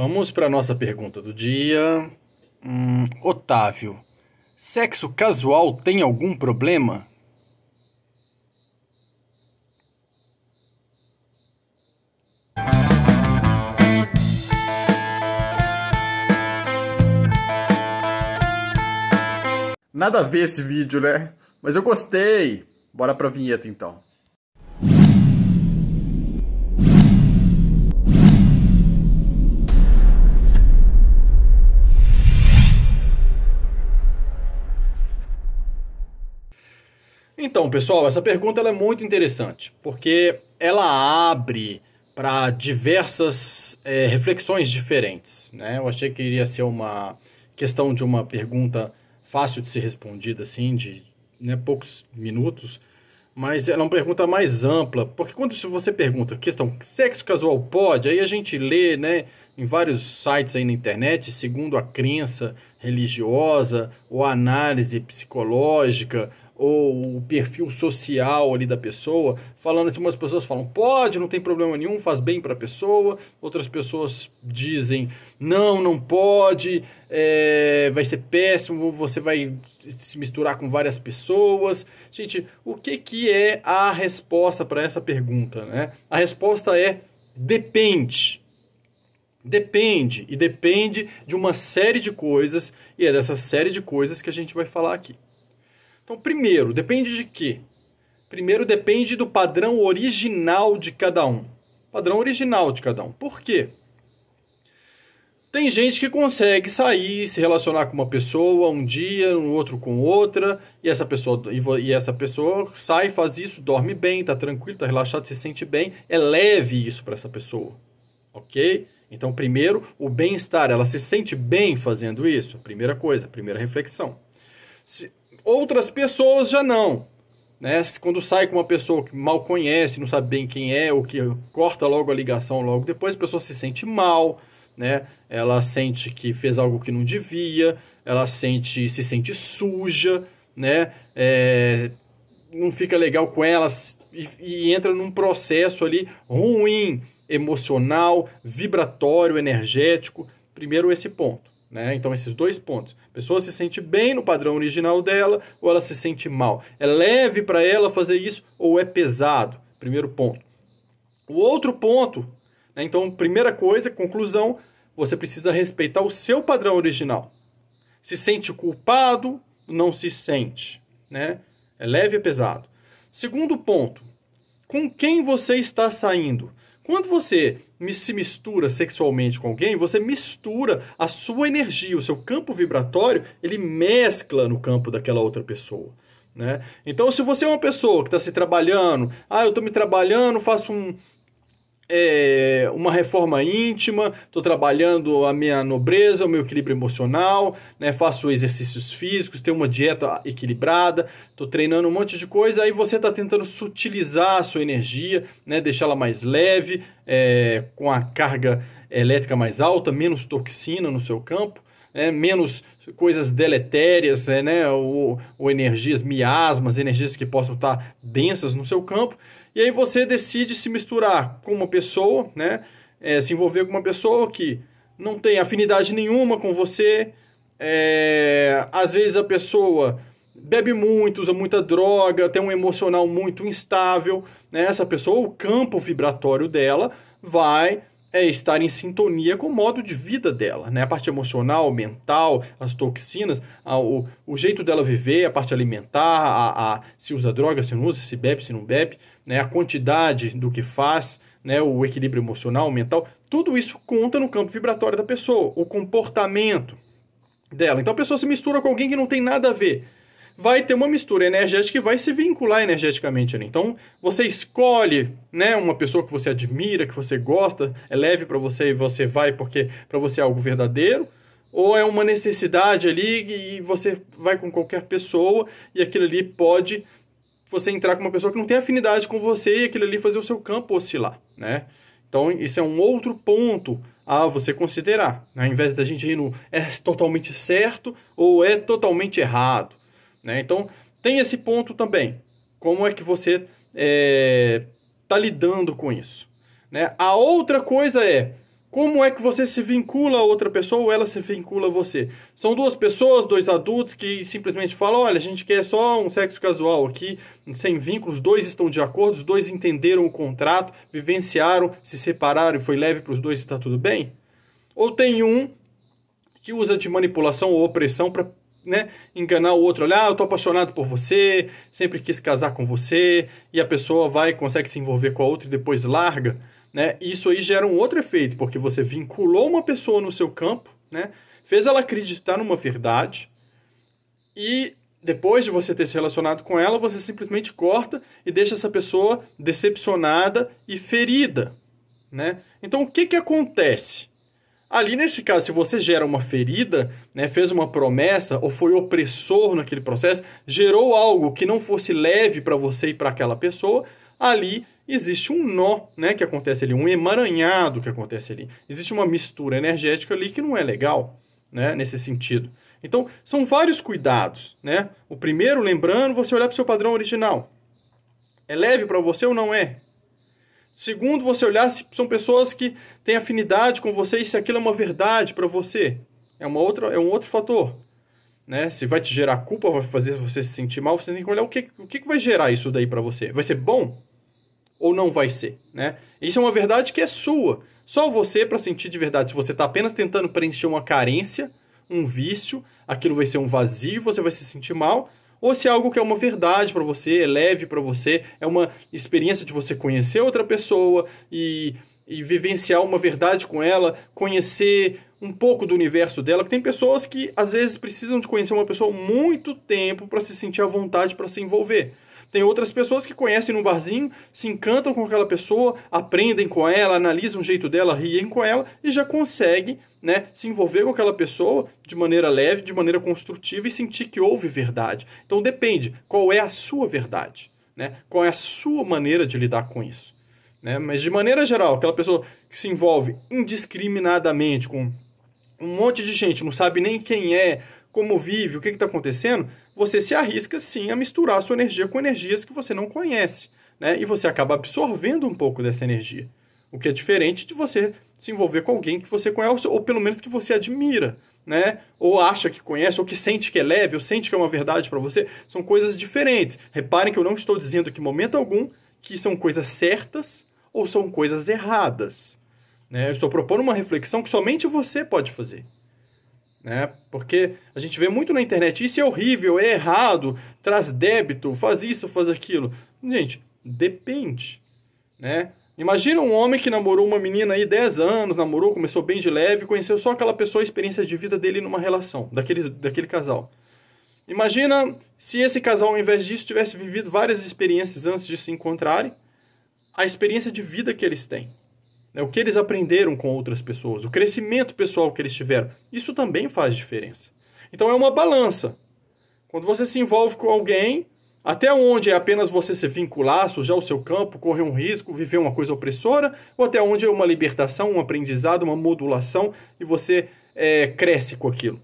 Vamos para a nossa pergunta do dia. Hum, Otávio, sexo casual tem algum problema? Nada a ver esse vídeo, né? Mas eu gostei! Bora pra vinheta então. Então, pessoal, essa pergunta é muito interessante, porque ela abre para diversas é, reflexões diferentes. Né? Eu achei que iria ser uma questão de uma pergunta fácil de ser respondida, assim, de né, poucos minutos, mas ela é uma pergunta mais ampla, porque quando você pergunta questão sexo casual pode, aí a gente lê né, em vários sites aí na internet, segundo a crença religiosa ou análise psicológica ou o perfil social ali da pessoa, falando assim, umas pessoas falam, pode, não tem problema nenhum, faz bem para a pessoa, outras pessoas dizem, não, não pode, é, vai ser péssimo, você vai se misturar com várias pessoas. Gente, o que, que é a resposta para essa pergunta? Né? A resposta é depende. Depende, e depende de uma série de coisas, e é dessa série de coisas que a gente vai falar aqui. Então, primeiro, depende de quê? Primeiro depende do padrão original de cada um. Padrão original de cada um. Por quê? Tem gente que consegue sair, se relacionar com uma pessoa um dia, um outro com outra, e essa pessoa e essa pessoa sai, faz isso, dorme bem, tá tranquilo, está relaxado, se sente bem, é leve isso para essa pessoa. OK? Então, primeiro, o bem-estar, ela se sente bem fazendo isso? Primeira coisa, primeira reflexão. Se, Outras pessoas já não. Né? Quando sai com uma pessoa que mal conhece, não sabe bem quem é, ou que corta logo a ligação logo depois, a pessoa se sente mal, né? Ela sente que fez algo que não devia, ela sente, se sente suja, né? É, não fica legal com elas e, e entra num processo ali ruim, emocional, vibratório, energético. Primeiro esse ponto. Né? Então, esses dois pontos. A pessoa se sente bem no padrão original dela ou ela se sente mal. É leve para ela fazer isso ou é pesado? Primeiro ponto. O outro ponto, né? então, primeira coisa, conclusão, você precisa respeitar o seu padrão original. Se sente culpado, não se sente. Né? É leve e pesado. Segundo ponto, com quem você está saindo? Quando você se mistura sexualmente com alguém, você mistura a sua energia, o seu campo vibratório, ele mescla no campo daquela outra pessoa. Né? Então, se você é uma pessoa que está se trabalhando, ah, eu estou me trabalhando, faço um, é, uma reforma íntima, estou trabalhando a minha nobreza, o meu equilíbrio emocional, né, faço exercícios físicos, tenho uma dieta equilibrada, estou treinando um monte de coisa, aí você está tentando sutilizar a sua energia, né, deixá-la mais leve, é, com a carga elétrica mais alta, menos toxina no seu campo. Né, menos coisas deletérias, é, né, ou, ou, energias miasmas, energias que possam estar tá densas no seu campo, e aí você decide se misturar com uma pessoa, né? É, se envolver com uma pessoa que não tem afinidade nenhuma com você. É, às vezes a pessoa bebe muito, usa muita droga, tem um emocional muito instável. Né? Essa pessoa, o campo vibratório dela vai é estar em sintonia com o modo de vida dela, né? A parte emocional, mental, as toxinas, a, o, o, jeito dela viver, a parte alimentar, a, a, se usa droga, se não usa, se bebe, se não bebe, né? A quantidade do que faz, né? O equilíbrio emocional, mental, tudo isso conta no campo vibratório da pessoa, o comportamento dela. Então a pessoa se mistura com alguém que não tem nada a ver vai ter uma mistura energética e vai se vincular energeticamente ali. Então, você escolhe, né, uma pessoa que você admira, que você gosta, é leve para você e você vai porque para você é algo verdadeiro, ou é uma necessidade ali e você vai com qualquer pessoa e aquilo ali pode você entrar com uma pessoa que não tem afinidade com você e aquilo ali fazer o seu campo oscilar, né? Então, isso é um outro ponto a você considerar, né? ao invés da gente ir no é totalmente certo ou é totalmente errado. Né? Então, tem esse ponto também. Como é que você está eh, é, lidando com isso? Né? A outra coisa é como é que você se vincula a outra pessoa ou ela se vincula a você. São duas pessoas, dois adultos que simplesmente falam: olha, a gente quer só um sexo casual aqui, sem vínculos, dois estão de acordo, os dois entenderam o contrato, vivenciaram, se separaram e foi leve para os dois e está tudo bem? Ou tem um que usa de manipulação ou opressão para né, enganar o outro, olha, ah, eu tô apaixonado por você, sempre quis casar com você, e a pessoa vai, consegue se envolver com a outra e depois larga, né? Isso aí gera um outro efeito, porque você vinculou uma pessoa no seu campo, né? Fez ela acreditar numa verdade e depois de você ter se relacionado com ela, você simplesmente corta e deixa essa pessoa decepcionada e ferida, né? Então o que que acontece? Ali nesse caso, se você gera uma ferida, né, fez uma promessa ou foi opressor naquele processo, gerou algo que não fosse leve para você e para aquela pessoa, ali existe um nó, né, que acontece ali, um emaranhado que acontece ali. Existe uma mistura energética ali que não é legal, né, nesse sentido. Então, são vários cuidados, né? O primeiro, lembrando, você olhar para o seu padrão original. É leve para você ou não é? Segundo, você olhar se são pessoas que têm afinidade com você e se aquilo é uma verdade para você. É, uma outra, é um outro fator. Né? Se vai te gerar culpa, vai fazer você se sentir mal, você tem que olhar o que, o que vai gerar isso daí para você. Vai ser bom ou não vai ser? Né? Isso é uma verdade que é sua. Só você para sentir de verdade. Se você está apenas tentando preencher uma carência, um vício, aquilo vai ser um vazio, você vai se sentir mal ou se é algo que é uma verdade para você, é leve para você, é uma experiência de você conhecer outra pessoa e e vivenciar uma verdade com ela, conhecer um pouco do universo dela, porque tem pessoas que às vezes precisam de conhecer uma pessoa muito tempo para se sentir à vontade para se envolver. Tem outras pessoas que conhecem num barzinho, se encantam com aquela pessoa, aprendem com ela, analisam o jeito dela, riem com ela e já conseguem né, se envolver com aquela pessoa de maneira leve, de maneira construtiva e sentir que houve verdade. Então depende qual é a sua verdade, né? qual é a sua maneira de lidar com isso. Né? Mas de maneira geral, aquela pessoa que se envolve indiscriminadamente com um monte de gente, não sabe nem quem é, como vive, o que está acontecendo, você se arrisca sim a misturar a sua energia com energias que você não conhece. Né? E você acaba absorvendo um pouco dessa energia. O que é diferente de você se envolver com alguém que você conhece, ou pelo menos que você admira, né? Ou acha que conhece, ou que sente que é leve, ou sente que é uma verdade para você. São coisas diferentes. Reparem que eu não estou dizendo aqui, momento algum, que são coisas certas ou são coisas erradas? Né? Eu estou propondo uma reflexão que somente você pode fazer. Né? Porque a gente vê muito na internet, isso é horrível, é errado, traz débito, faz isso, faz aquilo. Gente, depende. Né? Imagina um homem que namorou uma menina aí 10 anos, namorou, começou bem de leve, conheceu só aquela pessoa, a experiência de vida dele numa relação, daquele, daquele casal. Imagina se esse casal, ao invés disso, tivesse vivido várias experiências antes de se encontrarem, a experiência de vida que eles têm, né, o que eles aprenderam com outras pessoas, o crescimento pessoal que eles tiveram. Isso também faz diferença. Então é uma balança. Quando você se envolve com alguém, até onde é apenas você se vincular, sujar o seu campo, correr um risco, viver uma coisa opressora, ou até onde é uma libertação, um aprendizado, uma modulação e você é, cresce com aquilo.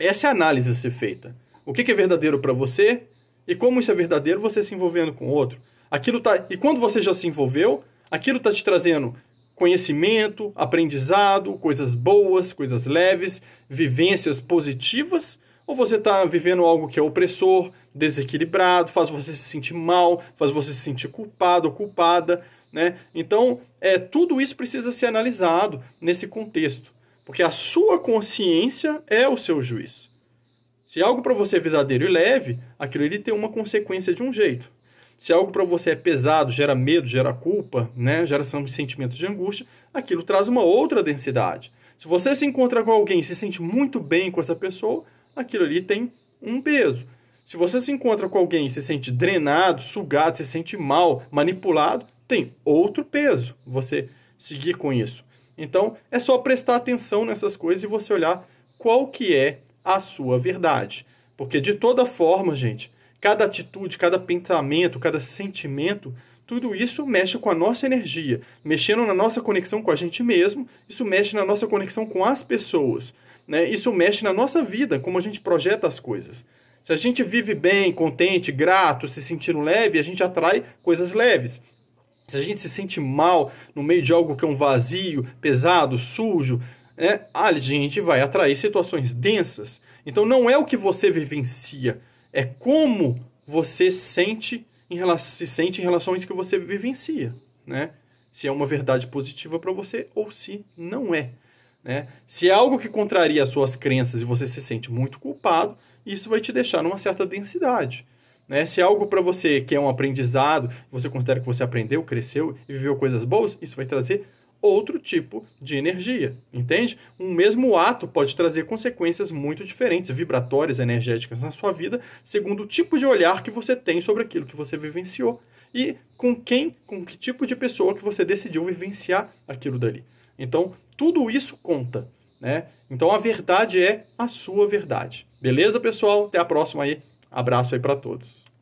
Essa é a análise a ser feita. O que é verdadeiro para você e como isso é verdadeiro você se envolvendo com outro. Aquilo tá, e quando você já se envolveu, aquilo está te trazendo conhecimento, aprendizado, coisas boas, coisas leves, vivências positivas, ou você está vivendo algo que é opressor, desequilibrado, faz você se sentir mal, faz você se sentir culpado ou culpada, né? Então, é, tudo isso precisa ser analisado nesse contexto, porque a sua consciência é o seu juiz. Se é algo para você é verdadeiro e leve, aquilo ele tem uma consequência de um jeito. Se algo para você é pesado, gera medo, gera culpa, né? gera sentimentos de angústia, aquilo traz uma outra densidade. Se você se encontra com alguém e se sente muito bem com essa pessoa, aquilo ali tem um peso. Se você se encontra com alguém e se sente drenado, sugado, se sente mal, manipulado, tem outro peso você seguir com isso. Então, é só prestar atenção nessas coisas e você olhar qual que é a sua verdade. Porque de toda forma, gente, cada atitude, cada pensamento, cada sentimento, tudo isso mexe com a nossa energia, mexendo na nossa conexão com a gente mesmo, isso mexe na nossa conexão com as pessoas, né? Isso mexe na nossa vida, como a gente projeta as coisas. Se a gente vive bem, contente, grato, se sentindo leve, a gente atrai coisas leves. Se a gente se sente mal no meio de algo que é um vazio, pesado, sujo, né? Ah, a gente vai atrair situações densas. Então não é o que você vivencia, é como você sente em relação, se sente em relação a isso que você vivencia, né? Se é uma verdade positiva para você ou se não é, né? Se é algo que contraria as suas crenças e você se sente muito culpado, isso vai te deixar numa certa densidade, né? Se é algo para você que é um aprendizado, você considera que você aprendeu, cresceu e viveu coisas boas, isso vai trazer outro tipo de energia, entende? Um mesmo ato pode trazer consequências muito diferentes, vibratórias, energéticas na sua vida, segundo o tipo de olhar que você tem sobre aquilo que você vivenciou e com quem, com que tipo de pessoa que você decidiu vivenciar aquilo dali. Então, tudo isso conta, né? Então, a verdade é a sua verdade. Beleza, pessoal? Até a próxima aí. Abraço aí para todos.